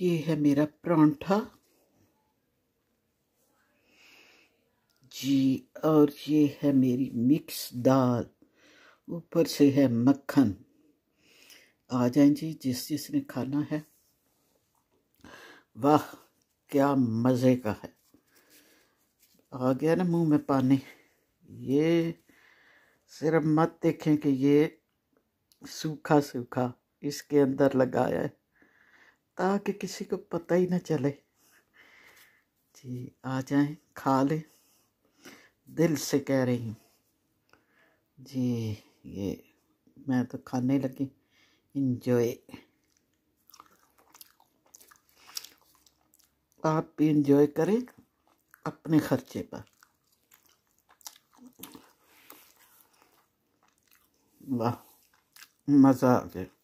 ये है मेरा परांठा जी और ये है मेरी मिक्स दाल ऊपर से है मक्खन आ जाएं जी जिस जिसने खाना है वाह क्या मज़े का है आ गया ना मुंह में पानी ये सिर्फ मत देखें कि ये सूखा सूखा इसके अंदर लगाया है ताकि किसी को पता ही ना चले जी आ जाए खा लें दिल से कह रही हूँ जी ये मैं तो खाने लगी इन्जॉय आप भी इंजॉय करें अपने खर्चे पर वाह मज़ा आ गया